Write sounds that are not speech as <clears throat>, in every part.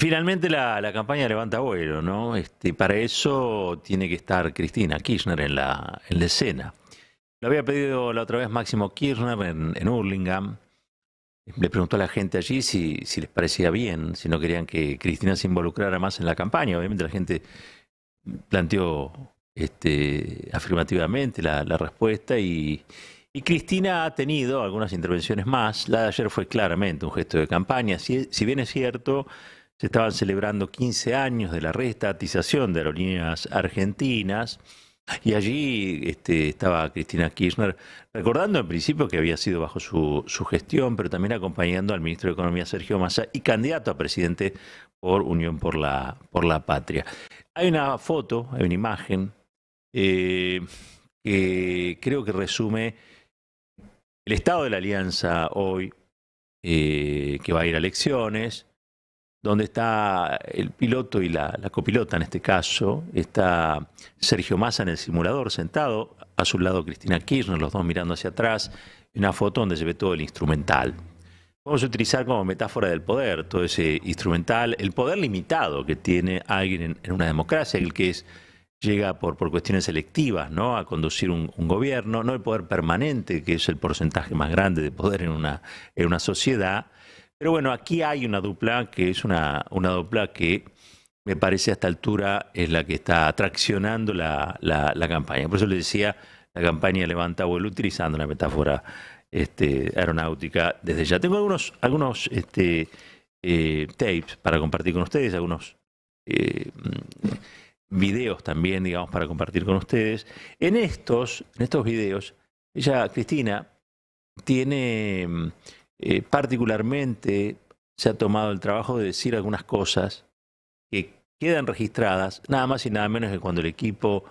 Finalmente la, campaña levanta vuelo, ¿no? Este, para eso tiene que estar Cristina Kirchner en la, escena. Lo había pedido la otra vez Máximo Kirchner en, en Le preguntó a la gente allí si, les parecía bien, si no querían que Cristina se involucrara más en la campaña. Obviamente la gente planteó este, afirmativamente la, respuesta y, Cristina ha tenido algunas intervenciones más. La de ayer fue claramente un gesto de campaña. si bien es cierto, se estaban celebrando 15 años de la restatización de aerolíneas argentinas. Y allí este, estaba Cristina Kirchner, recordando en principio que había sido bajo su, gestión, pero también acompañando al ministro de Economía Sergio Massa y candidato a presidente por Unión por la, por la Patria. Hay una foto, hay una imagen eh, que creo que resume el estado de la alianza hoy, eh, que va a ir a elecciones, donde está el piloto y la, copilota en este caso, está Sergio Massa en el simulador sentado, a su lado Cristina Kirchner, los dos mirando hacia atrás, una foto donde se ve todo el instrumental. Vamos a utilizar como metáfora del poder todo ese instrumental, el poder limitado que tiene alguien en, una democracia, el que es, llega por, por cuestiones selectivas ¿no? a conducir un, gobierno, no el poder permanente, que es el porcentaje más grande de poder en una sociedad, pero bueno, aquí hay una dupla que es una, una dupla que me parece a esta altura es la que está traccionando la, campaña. Por eso le decía, la campaña levanta vuelo, utilizando una metáfora este, aeronáutica desde ya. Tengo algunos, algunos este, eh, tapes para compartir con ustedes, algunos eh, videos también, digamos, para compartir con ustedes. En estos, en estos videos, ella, Cristina, tiene eh, particularmente se ha tomado el trabajo de decir algunas cosas que quedan registradas, nada más y nada menos que cuando el equipo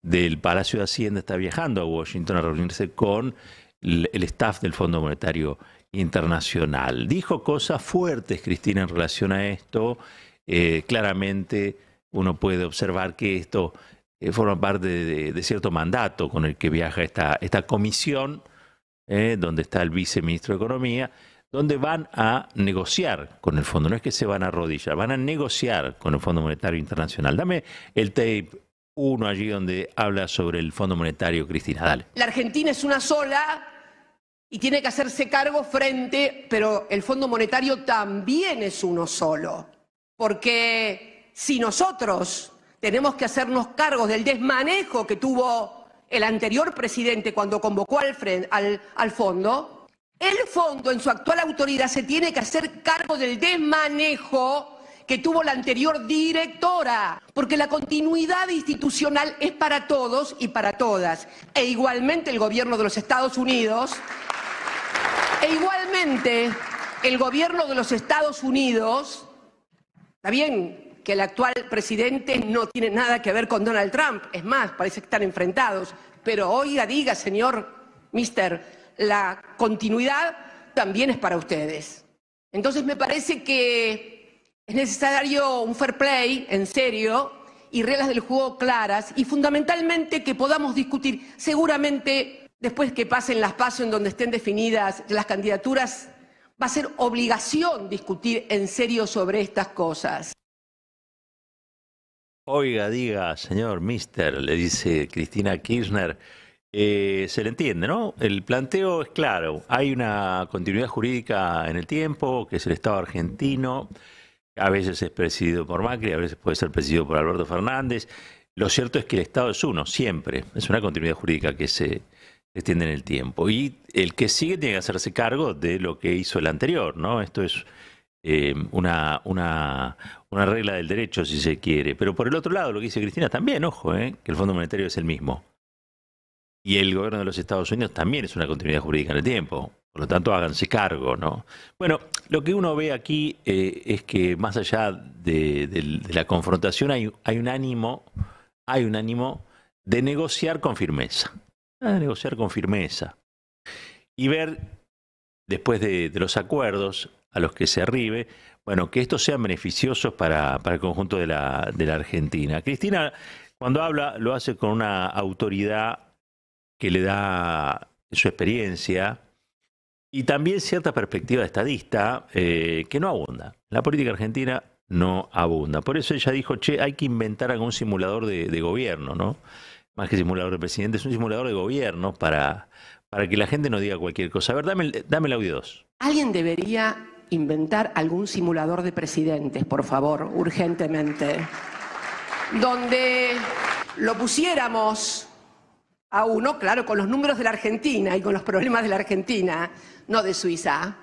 del Palacio de Hacienda está viajando a Washington a reunirse con el staff del Fondo Monetario Internacional. Dijo cosas fuertes, Cristina, en relación a esto. Eh, claramente uno puede observar que esto eh, forma parte de, cierto mandato con el que viaja esta, esta comisión ¿eh? donde está el viceministro de Economía, donde van a negociar con el fondo. No es que se van a arrodillar, van a negociar con el Fondo Monetario Internacional. Dame el tape uno allí donde habla sobre el Fondo Monetario, Cristina, dale. La Argentina es una sola y tiene que hacerse cargo frente, pero el Fondo Monetario también es uno solo, porque si nosotros tenemos que hacernos cargo del desmanejo que tuvo el anterior presidente cuando convocó al, al fondo, el fondo en su actual autoridad se tiene que hacer cargo del desmanejo que tuvo la anterior directora, porque la continuidad institucional es para todos y para todas. E igualmente el gobierno de los Estados Unidos, e igualmente el gobierno de los Estados Unidos, está bien, que el actual presidente no tiene nada que ver con Donald Trump. Es más, parece que están enfrentados. Pero oiga, diga, señor Mister, la continuidad también es para ustedes. Entonces me parece que es necesario un fair play en serio y reglas del juego claras y fundamentalmente que podamos discutir. Seguramente después que pasen las pasos en donde estén definidas las candidaturas, va a ser obligación discutir en serio sobre estas cosas. Oiga, diga, señor Mister, le dice Cristina Kirchner. Eh, se le entiende, ¿no? El planteo es claro. Hay una continuidad jurídica en el tiempo, que es el Estado argentino. A veces es presidido por Macri, a veces puede ser presidido por Alberto Fernández. Lo cierto es que el Estado es uno, siempre. Es una continuidad jurídica que se extiende en el tiempo. Y el que sigue tiene que hacerse cargo de lo que hizo el anterior, ¿no? Esto es eh, una, una, regla del derecho, si se quiere. Pero por el otro lado, lo que dice Cristina también, ojo, eh, que el Fondo Monetario es el mismo. Y el gobierno de los Estados Unidos también es una continuidad jurídica en el tiempo. Por lo tanto, háganse cargo, ¿no? Bueno, lo que uno ve aquí eh, es que más allá de, la confrontación hay, un ánimo, hay un ánimo de negociar con firmeza. De negociar con firmeza. Y ver, después de los acuerdos, a los que se arribe, bueno, que estos sean beneficiosos para, para el conjunto de la, de la Argentina. Cristina, cuando habla, lo hace con una autoridad que le da su experiencia y también cierta perspectiva estadista eh, que no abunda. La política argentina no abunda. Por eso ella dijo, che, hay que inventar algún simulador de, gobierno, ¿no? Más que simulador de presidente, es un simulador de gobierno para, para que la gente no diga cualquier cosa. A ver, dame, dame el audio 2. Alguien debería inventar algún simulador de presidentes, por favor, urgentemente, donde lo pusiéramos a uno, claro, con los números de la Argentina y con los problemas de la Argentina, no de Suiza,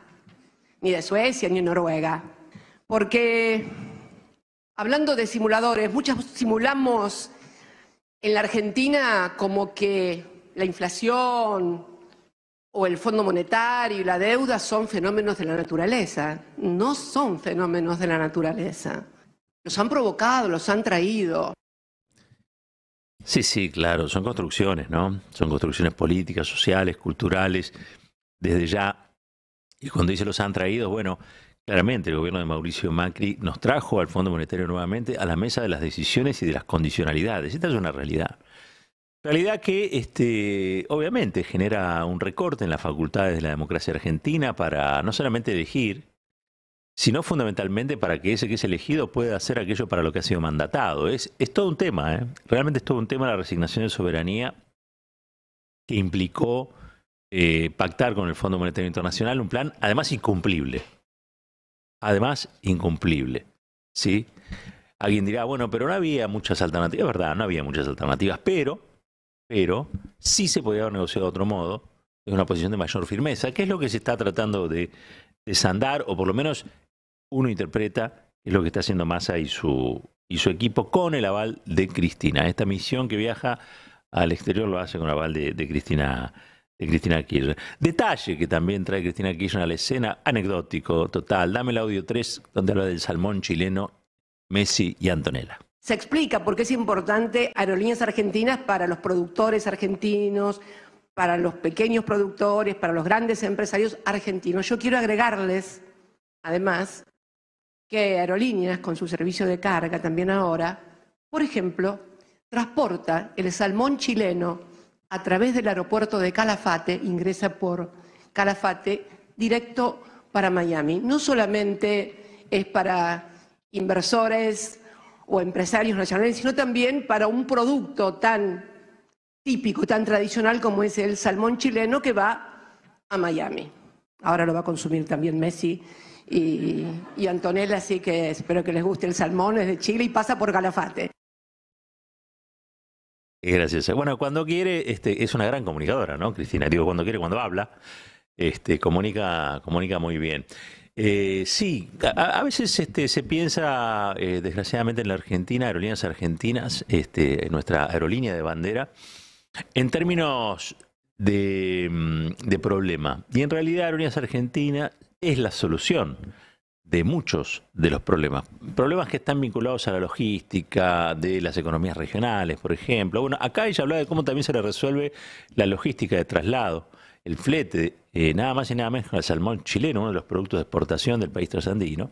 ni de Suecia, ni de Noruega. Porque, hablando de simuladores, muchas simulamos en la Argentina como que la inflación, o el Fondo Monetario y la deuda son fenómenos de la naturaleza. No son fenómenos de la naturaleza. Los han provocado, los han traído. Sí, sí, claro, son construcciones, ¿no? Son construcciones políticas, sociales, culturales, desde ya. Y cuando dice los han traído, bueno, claramente el gobierno de Mauricio Macri nos trajo al Fondo Monetario nuevamente a la mesa de las decisiones y de las condicionalidades. Esta es una realidad. Realidad que, este, obviamente, genera un recorte en las facultades de la democracia argentina para no solamente elegir, sino fundamentalmente para que ese que es elegido pueda hacer aquello para lo que ha sido mandatado. Es, es todo un tema, ¿eh? realmente es todo un tema la resignación de soberanía que implicó eh, pactar con el FMI un plan, además incumplible. Además incumplible, ¿sí? Alguien dirá, bueno, pero no había muchas alternativas, es verdad, no había muchas alternativas, pero pero sí se podía haber negociado de otro modo, en una posición de mayor firmeza, que es lo que se está tratando de desandar, o por lo menos uno interpreta es lo que está haciendo Massa y su, y su equipo con el aval de Cristina. Esta misión que viaja al exterior lo hace con el aval de, Cristina. De Cristina Kirchner. Detalle que también trae Cristina Kirchner a la escena, anecdótico, total. Dame el audio 3, donde habla del salmón chileno, Messi y Antonella. Se explica por qué es importante Aerolíneas Argentinas para los productores argentinos, para los pequeños productores, para los grandes empresarios argentinos. Yo quiero agregarles, además, que Aerolíneas, con su servicio de carga también ahora, por ejemplo, transporta el salmón chileno a través del aeropuerto de Calafate, ingresa por Calafate, directo para Miami. No solamente es para inversores, o empresarios nacionales, sino también para un producto tan típico, tan tradicional como es el salmón chileno que va a Miami. Ahora lo va a consumir también Messi y, Antonella, así que espero que les guste el salmón, es de Chile y pasa por Galafate. Gracias. Bueno, cuando quiere, este, es una gran comunicadora, ¿no? Cristina, digo, cuando quiere, cuando habla, este, comunica, comunica muy bien. Eh, sí, a, veces este, se piensa, eh, desgraciadamente, en la Argentina, aerolíneas argentinas, este, nuestra aerolínea de bandera, en términos de, mm, de problema. Y en realidad, aerolíneas argentinas es la solución de muchos de los problemas. Problemas que están vinculados a la logística, de las economías regionales, por ejemplo. Bueno, acá ella hablaba de cómo también se le resuelve la logística de traslado, el flete eh, nada más y nada menos el salmón chileno, uno de los productos de exportación del país trasandino,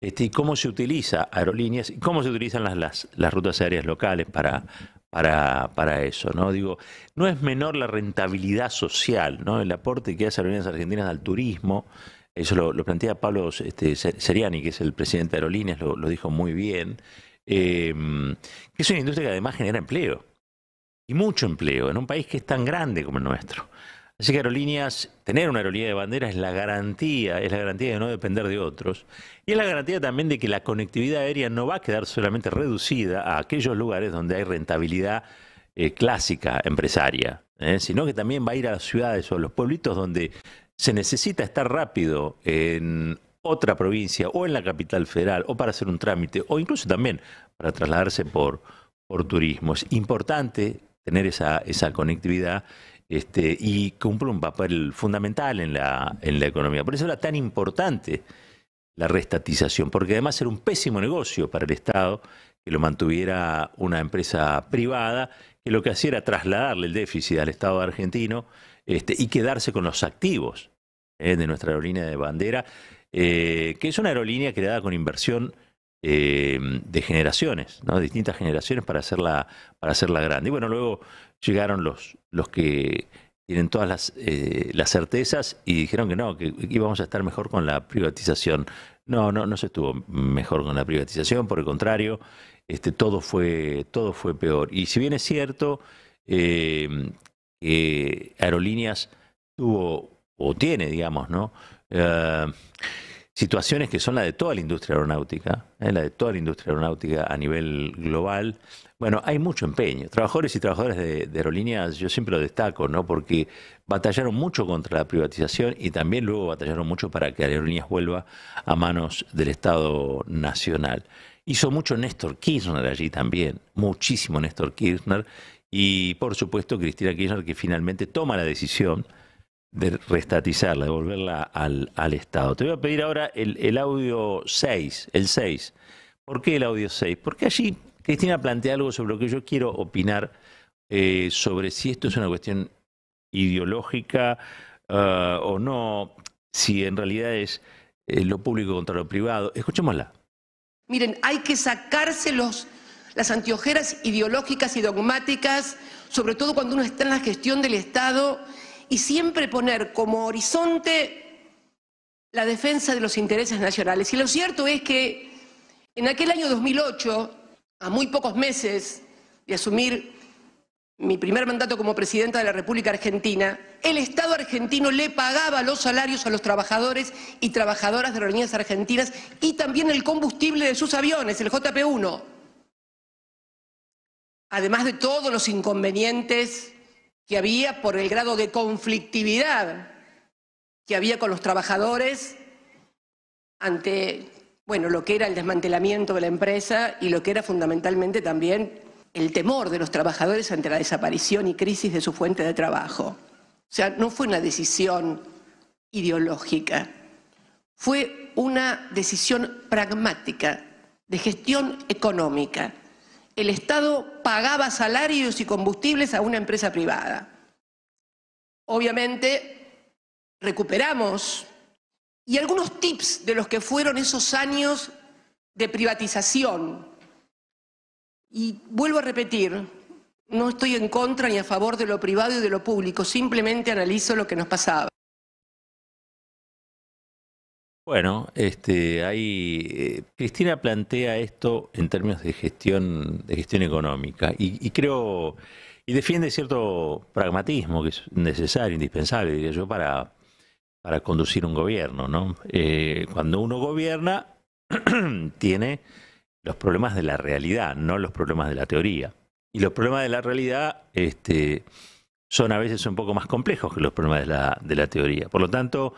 este, y cómo se utiliza aerolíneas y cómo se utilizan las, rutas aéreas locales para, para, para, eso. ¿no? Digo, no es menor la rentabilidad social, ¿no? el aporte que hace Aerolíneas Argentinas al turismo. Eso lo, plantea Pablo este, Seriani, que es el presidente de Aerolíneas, lo, dijo muy bien, em, que es una industria que además genera empleo, y mucho empleo, en un país que es tan grande como el nuestro. Así que aerolíneas, tener una aerolínea de bandera es la garantía, es la garantía de no depender de otros. Y es la garantía también de que la conectividad aérea no va a quedar solamente reducida a aquellos lugares donde hay rentabilidad eh, clásica empresaria, ¿eh? sino que también va a ir a las ciudades o a los pueblitos donde se necesita estar rápido en otra provincia o en la capital federal o para hacer un trámite o incluso también para trasladarse por, por turismo. Es importante tener esa, esa conectividad este, y cumple un papel fundamental en la, en la economía. Por eso era tan importante la restatización, porque además era un pésimo negocio para el Estado que lo mantuviera una empresa privada, que lo que hacía era trasladarle el déficit al Estado argentino este, y quedarse con los activos eh, de nuestra aerolínea de bandera, eh, que es una aerolínea creada con inversión eh, de generaciones, ¿no? distintas generaciones para hacerla, para hacerla grande. Y bueno, luego llegaron los, los que tienen todas las, eh, las certezas y dijeron que no, que íbamos a estar mejor con la privatización. No, no, no se estuvo mejor con la privatización, por el contrario, este, todo, fue, todo fue peor. Y si bien es cierto eh, Aerolíneas tuvo, o tiene, digamos, ¿no? Eh, situaciones que son la de toda la industria aeronáutica, ¿eh? la de toda la industria aeronáutica a nivel global. Bueno, hay mucho empeño. Trabajadores y trabajadoras de, aerolíneas, yo siempre lo destaco, ¿no? Porque batallaron mucho contra la privatización y también luego batallaron mucho para que aerolíneas vuelva a manos del Estado Nacional. Hizo mucho Néstor Kirchner allí también, muchísimo Néstor Kirchner. Y por supuesto Cristina Kirchner que finalmente toma la decisión de restatizarla, de volverla al, al, Estado. Te voy a pedir ahora el, audio 6, el 6. ¿Por qué el audio 6? Porque allí Cristina plantea algo sobre lo que yo quiero opinar eh, sobre si esto es una cuestión ideológica eh, o no, si en realidad es eh, lo público contra lo privado. Escuchémosla. Miren, hay que sacarse las antiojeras ideológicas y dogmáticas, sobre todo cuando uno está en la gestión del Estado y siempre poner como horizonte la defensa de los intereses nacionales. Y lo cierto es que en aquel año 2008, a muy pocos meses de asumir mi primer mandato como presidenta de la República Argentina, el Estado argentino le pagaba los salarios a los trabajadores y trabajadoras de aerolíneas argentinas y también el combustible de sus aviones, el JP-1. Además de todos los inconvenientes que había por el grado de conflictividad que había con los trabajadores ante bueno, lo que era el desmantelamiento de la empresa y lo que era fundamentalmente también el temor de los trabajadores ante la desaparición y crisis de su fuente de trabajo. O sea, no fue una decisión ideológica, fue una decisión pragmática de gestión económica el Estado pagaba salarios y combustibles a una empresa privada. Obviamente recuperamos y algunos tips de los que fueron esos años de privatización. Y vuelvo a repetir, no estoy en contra ni a favor de lo privado y de lo público, simplemente analizo lo que nos pasaba. Bueno, este, ahí eh, Cristina plantea esto en términos de gestión, de gestión económica y, creo y defiende cierto pragmatismo que es necesario, indispensable, diría yo, para, para conducir un gobierno, ¿no? Eh, cuando uno gobierna <clears throat> tiene los problemas de la realidad, no los problemas de la teoría. Y los problemas de la realidad este, son a veces un poco más complejos que los problemas de la, de la teoría. Por lo tanto,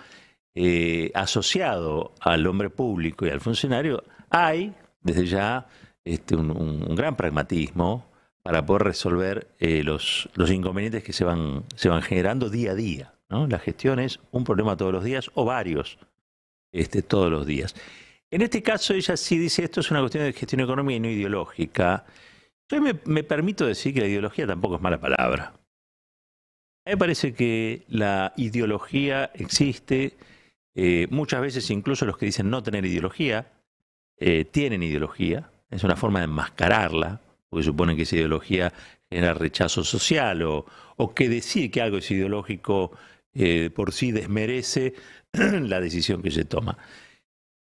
eh, asociado al hombre público y al funcionario, hay desde ya este, un, gran pragmatismo para poder resolver eh, los, inconvenientes que se van, se van generando día a día. La gestión es un problema todos los días o varios este, todos los días. En este caso ella sí dice esto es una cuestión de gestión económica y no ideológica. Yo me, me permito decir que la ideología tampoco es mala palabra. A mí me parece que la ideología existe, eh, muchas veces incluso los que dicen no tener ideología, eh, tienen ideología, es una forma de enmascararla, porque suponen que esa ideología genera rechazo social o, que decir que algo es ideológico eh, por sí desmerece <clears throat> la decisión que se toma.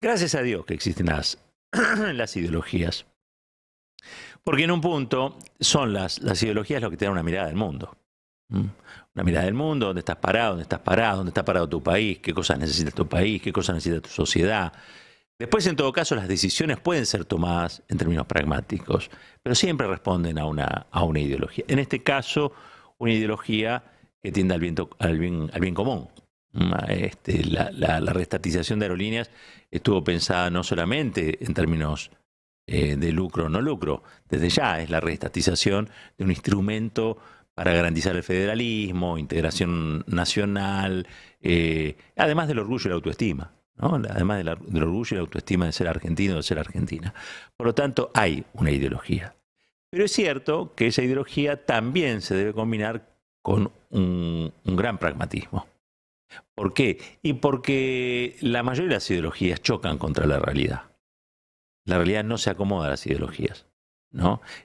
Gracias a Dios que existen las, <clears throat> las ideologías, porque en un punto son las, las ideologías lo que tienen una mirada del mundo. Una mirada del mundo, dónde estás parado, dónde estás parado, dónde está parado tu país, qué cosas necesita tu país, qué cosas necesita tu sociedad. Después, en todo caso, las decisiones pueden ser tomadas en términos pragmáticos, pero siempre responden a una, a una ideología. En este caso, una ideología que tiende al, viento, al, bien, al bien común. Mm, este, la, la, restatización de aerolíneas estuvo pensada no solamente en términos eh, de lucro o no lucro, desde ya es la restatización de un instrumento para garantizar el federalismo, integración nacional, eh, además del orgullo y la autoestima. Además del, orgullo y la autoestima de ser argentino o de ser argentina. Por lo tanto, hay una ideología. Pero es cierto que esa ideología también se debe combinar con un, gran pragmatismo. ¿Por qué? Y porque la mayoría de las ideologías chocan contra la realidad. La realidad no se acomoda a las ideologías.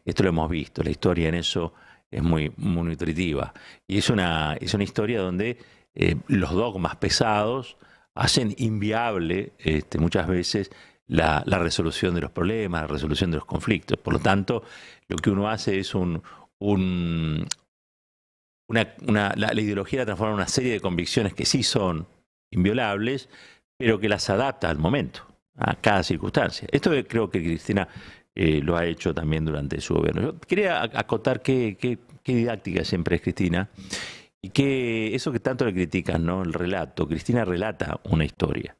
Esto lo hemos visto, la historia en eso es muy, nutritiva. Y es una, es una historia donde eh, los dogmas pesados hacen inviable este, muchas veces la, la, resolución de los problemas, la resolución de los conflictos. Por lo tanto, lo que uno hace es un... un una, la, la ideología la transforma en una serie de convicciones que sí son inviolables, pero que las adapta al momento, a cada circunstancia. Esto creo que Cristina eh, lo ha hecho también durante su gobierno. quería acotar qué, didáctica siempre es Cristina y que eso que tanto le critican, ¿no? El relato. Cristina relata una historia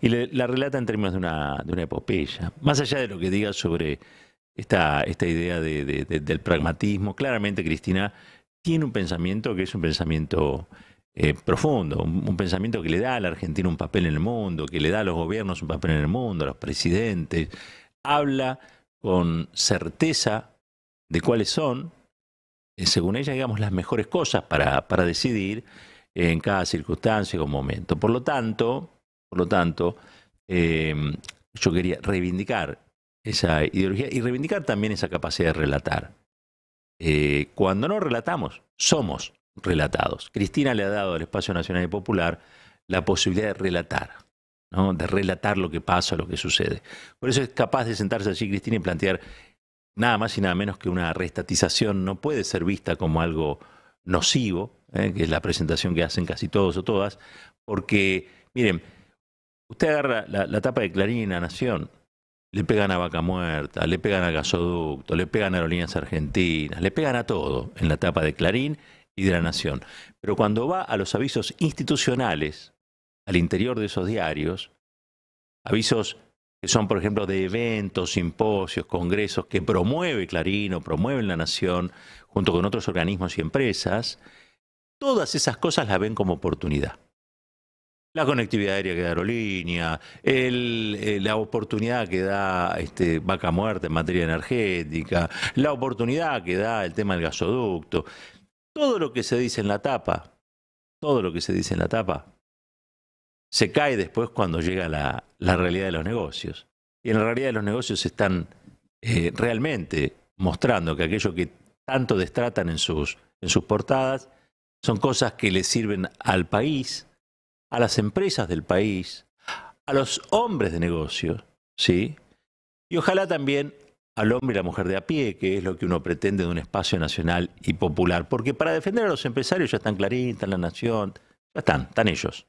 y la relata en términos de una, de una epopeya. Más allá de lo que diga sobre esta, esta idea de, del pragmatismo, claramente Cristina tiene un pensamiento que es un pensamiento eh, profundo, un, un, pensamiento que le da a la Argentina un papel en el mundo, que le da a los gobiernos un papel en el mundo, a los presidentes. Habla con certeza de cuáles son, eh, según ella, digamos, las mejores cosas para, decidir en cada circunstancia o momento. Por lo tanto, por lo tanto em, yo quería reivindicar esa ideología y reivindicar también esa capacidad de relatar. Eh, cuando no relatamos, somos relatados. Cristina le ha dado al Espacio Nacional y Popular la posibilidad de relatar de relatar lo que pasa, lo que sucede. Por eso es capaz de sentarse allí, Cristina, y plantear nada más y nada menos que una restatización no puede ser vista como algo nocivo, ¿eh? que es la presentación que hacen casi todos o todas, porque, miren, usted agarra la, tapa de Clarín y La Nación, le pegan a Vaca Muerta, le pegan a Gasoducto, le pegan a Aerolíneas Argentinas, le pegan a todo en la tapa de Clarín y de La Nación. Pero cuando va a los avisos institucionales, al interior de esos diarios, avisos que son, por ejemplo, de eventos, simposios, congresos que promueve Clarín o promueve La Nación, junto con otros organismos y empresas, todas esas cosas las ven como oportunidad. La conectividad aérea que da aerolínea, eh, la oportunidad que da este, vaca muerta en materia energética, la oportunidad que da el tema del gasoducto. Todo lo que se dice en la tapa, todo lo que se dice en la tapa, se cae después cuando llega la, realidad de los negocios. Y en la realidad de los negocios están eh, realmente mostrando que aquello que tanto destratan en sus, en sus portadas son cosas que le sirven al país, a las empresas del país, a los hombres de negocio, ¿sí? Y ojalá también al hombre y la mujer de a pie, que es lo que uno pretende de un espacio nacional y popular. Porque para defender a los empresarios ya están Clarín, están La Nación, ya están, están ellos.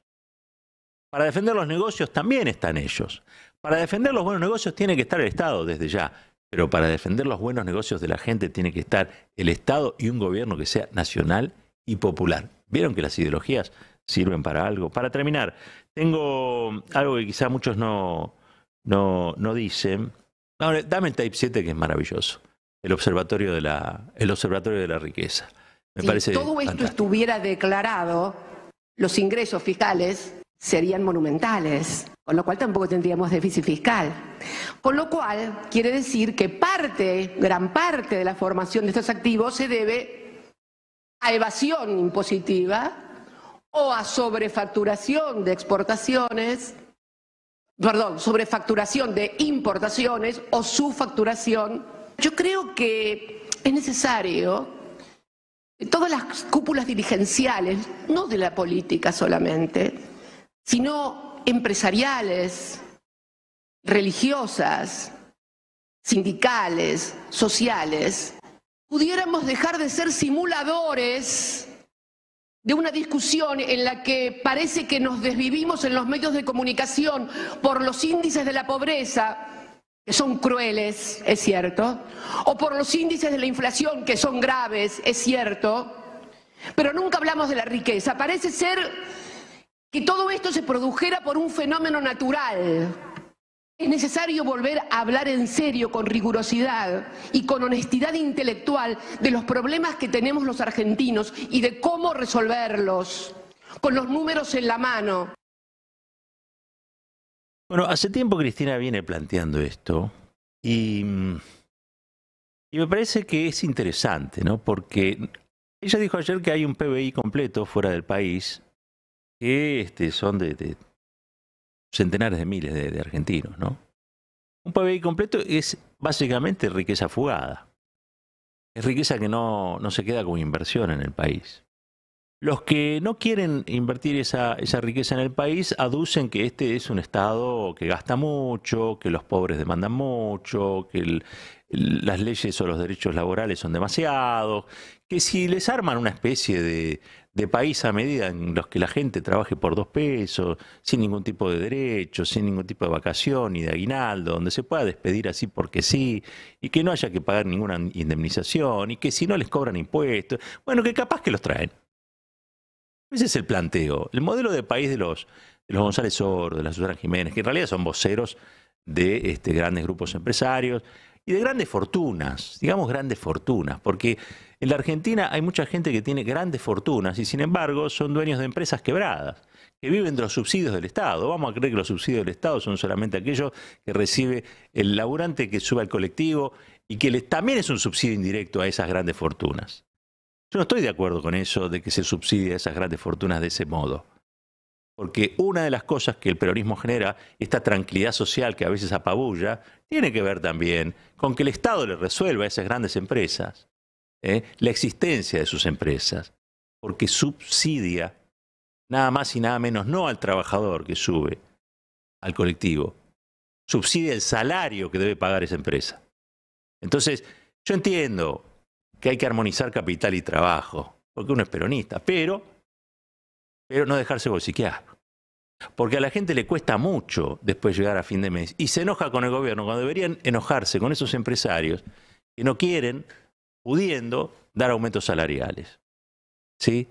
Para defender los negocios también están ellos. Para defender los buenos negocios tiene que estar el Estado desde ya. Pero para defender los buenos negocios de la gente tiene que estar el Estado y un gobierno que sea nacional y popular. ¿Vieron que las ideologías sirven para algo? Para terminar, tengo algo que quizá muchos no, no, no dicen. dame el Type 7 que es maravilloso. El observatorio de la, el observatorio de la riqueza. Me si todo esto estuviera declarado, los ingresos fiscales, serían monumentales, con lo cual tampoco tendríamos déficit fiscal. Con lo cual, quiere decir que parte, gran parte de la formación de estos activos se debe a evasión impositiva o a sobrefacturación de exportaciones, perdón, sobrefacturación de importaciones o subfacturación. Yo creo que es necesario todas las cúpulas dirigenciales, no de la política solamente, sino empresariales, religiosas, sindicales, sociales, pudiéramos dejar de ser simuladores de una discusión en la que parece que nos desvivimos en los medios de comunicación por los índices de la pobreza, que son crueles, es cierto, o por los índices de la inflación, que son graves, es cierto, pero nunca hablamos de la riqueza. Parece ser que todo esto se produjera por un fenómeno natural. Es necesario volver a hablar en serio, con rigurosidad y con honestidad intelectual de los problemas que tenemos los argentinos y de cómo resolverlos, con los números en la mano. Bueno, hace tiempo Cristina viene planteando esto y, y me parece que es interesante, ¿no? Porque ella dijo ayer que hay un PBI completo fuera del país que este, son de, centenares de miles de, argentinos, ¿no? Un PBI completo es básicamente riqueza fugada. Es riqueza que no, no se queda como inversión en el país. Los que no quieren invertir esa, esa, riqueza en el país aducen que este es un Estado que gasta mucho, que los pobres demandan mucho, que las leyes o los derechos laborales son demasiados, que si les arman una especie de, de país a medida en los que la gente trabaje por dos pesos, sin ningún tipo de derecho, sin ningún tipo de vacación ni de aguinaldo, donde se pueda despedir así porque sí, y que no haya que pagar ninguna indemnización, y que si no les cobran impuestos, bueno, que capaz que los traen. Ese es el planteo. El modelo de país de los, los González Oro, de las Susana Jiménez, que en realidad son voceros de este, grandes grupos empresarios, y de grandes fortunas, digamos grandes fortunas, porque en la Argentina hay mucha gente que tiene grandes fortunas y sin embargo son dueños de empresas quebradas, que viven de los subsidios del Estado. Vamos a creer que los subsidios del Estado son solamente aquellos que recibe el laburante que sube al colectivo y que también es un subsidio indirecto a esas grandes fortunas. Yo no estoy de acuerdo con eso de que se subsidie a esas grandes fortunas de ese modo. Porque una de las cosas que el peronismo genera, esta tranquilidad social que a veces apabulla, tiene que ver también con que el Estado le resuelva a esas grandes empresas ¿eh? la existencia de sus empresas, porque subsidia nada más y nada menos, no al trabajador que sube, al colectivo, subsidia el salario que debe pagar esa empresa. Entonces, yo entiendo que hay que armonizar capital y trabajo, porque uno es peronista, pero pero no dejarse bolsiquear. Porque a la gente le cuesta mucho después llegar a fin de mes y se enoja con el gobierno cuando deberían enojarse con esos empresarios que no quieren, pudiendo, dar aumentos salariales. ¿Sí?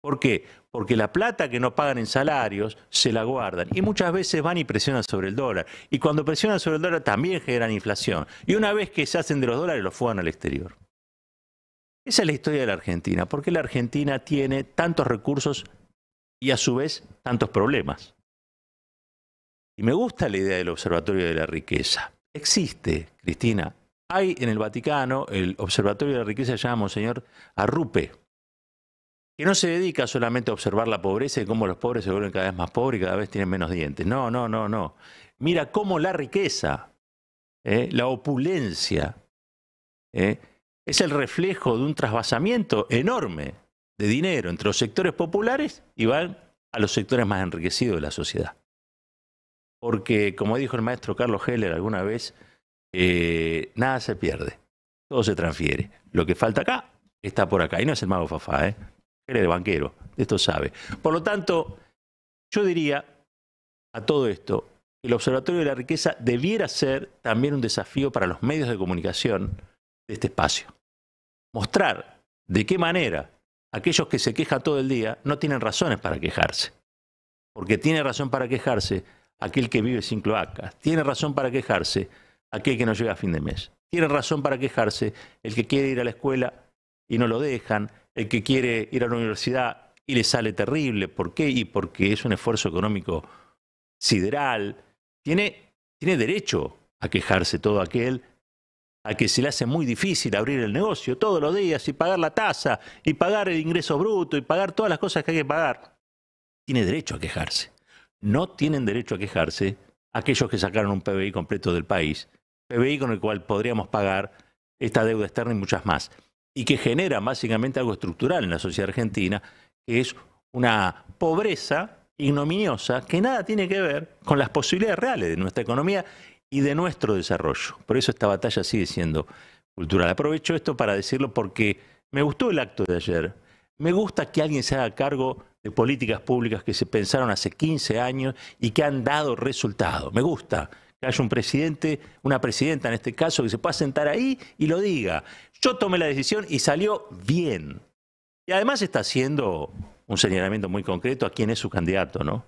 ¿Por qué? Porque la plata que no pagan en salarios se la guardan y muchas veces van y presionan sobre el dólar. Y cuando presionan sobre el dólar también generan inflación. Y una vez que se hacen de los dólares, los fugan al exterior. Esa es la historia de la Argentina. ¿Por qué la Argentina tiene tantos recursos y a su vez tantos problemas. Y me gusta la idea del Observatorio de la Riqueza. Existe, Cristina. Hay en el Vaticano el Observatorio de la Riqueza, llamamos señor a Arrupe, que no se dedica solamente a observar la pobreza y cómo los pobres se vuelven cada vez más pobres y cada vez tienen menos dientes. No, no, no, no. Mira cómo la riqueza, ¿eh? la opulencia, ¿eh? es el reflejo de un trasvasamiento enorme de dinero entre los sectores populares y van a los sectores más enriquecidos de la sociedad. Porque, como dijo el maestro Carlos Heller alguna vez, eh, nada se pierde, todo se transfiere. Lo que falta acá está por acá. Y no es el mago Fafá, ¿eh? es de banquero, de esto sabe. Por lo tanto, yo diría a todo esto que el Observatorio de la Riqueza debiera ser también un desafío para los medios de comunicación de este espacio. Mostrar de qué manera aquellos que se quejan todo el día no tienen razones para quejarse. Porque tiene razón para quejarse aquel que vive sin cloacas. Tiene razón para quejarse aquel que no llega a fin de mes. Tiene razón para quejarse el que quiere ir a la escuela y no lo dejan, el que quiere ir a la universidad y le sale terrible. ¿Por qué? Y porque es un esfuerzo económico sideral. Tiene, tiene derecho a quejarse todo aquel a que se le hace muy difícil abrir el negocio todos los días y pagar la tasa y pagar el ingreso bruto y pagar todas las cosas que hay que pagar. Tiene derecho a quejarse. No tienen derecho a quejarse aquellos que sacaron un PBI completo del país, PBI con el cual podríamos pagar esta deuda externa y muchas más, y que genera básicamente algo estructural en la sociedad argentina, que es una pobreza ignominiosa que nada tiene que ver con las posibilidades reales de nuestra economía y de nuestro desarrollo. Por eso esta batalla sigue siendo cultural. Aprovecho esto para decirlo porque me gustó el acto de ayer. Me gusta que alguien se haga cargo de políticas públicas que se pensaron hace 15 años y que han dado resultado. Me gusta que haya un presidente, una presidenta en este caso, que se pueda sentar ahí y lo diga. Yo tomé la decisión y salió bien. Y además está haciendo un señalamiento muy concreto a quién es su candidato, ¿no?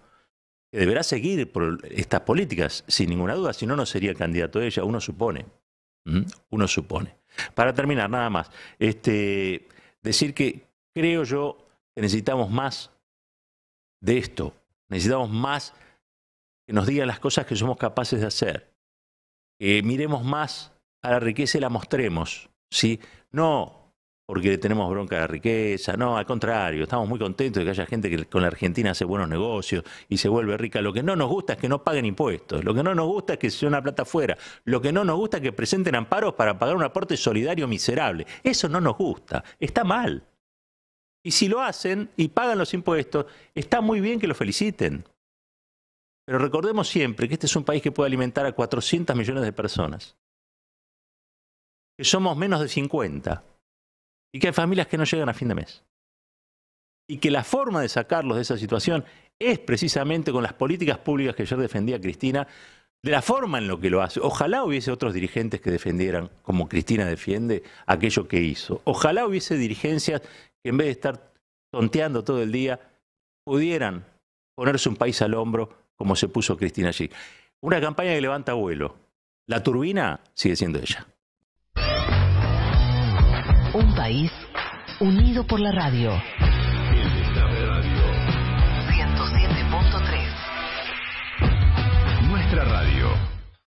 que deberá seguir estas políticas, sin ninguna duda, si no, no sería el candidato de ella, uno supone. Uno supone. Para terminar, nada más, este, decir que creo yo que necesitamos más de esto, necesitamos más que nos digan las cosas que somos capaces de hacer, que miremos más a la riqueza y la mostremos, ¿sí? No porque tenemos bronca de riqueza. No, al contrario, estamos muy contentos de que haya gente que con la Argentina hace buenos negocios y se vuelve rica. Lo que no nos gusta es que no paguen impuestos. Lo que no nos gusta es que se una plata fuera. Lo que no nos gusta es que presenten amparos para pagar un aporte solidario miserable. Eso no nos gusta. Está mal. Y si lo hacen y pagan los impuestos, está muy bien que lo feliciten. Pero recordemos siempre que este es un país que puede alimentar a 400 millones de personas. Que somos menos de 50 y que hay familias que no llegan a fin de mes. Y que la forma de sacarlos de esa situación es precisamente con las políticas públicas que ayer defendía Cristina, de la forma en lo que lo hace. Ojalá hubiese otros dirigentes que defendieran, como Cristina defiende, aquello que hizo. Ojalá hubiese dirigencias que en vez de estar tonteando todo el día, pudieran ponerse un país al hombro como se puso Cristina allí. Una campaña que levanta vuelo. La turbina sigue siendo ella. Un país unido por la radio.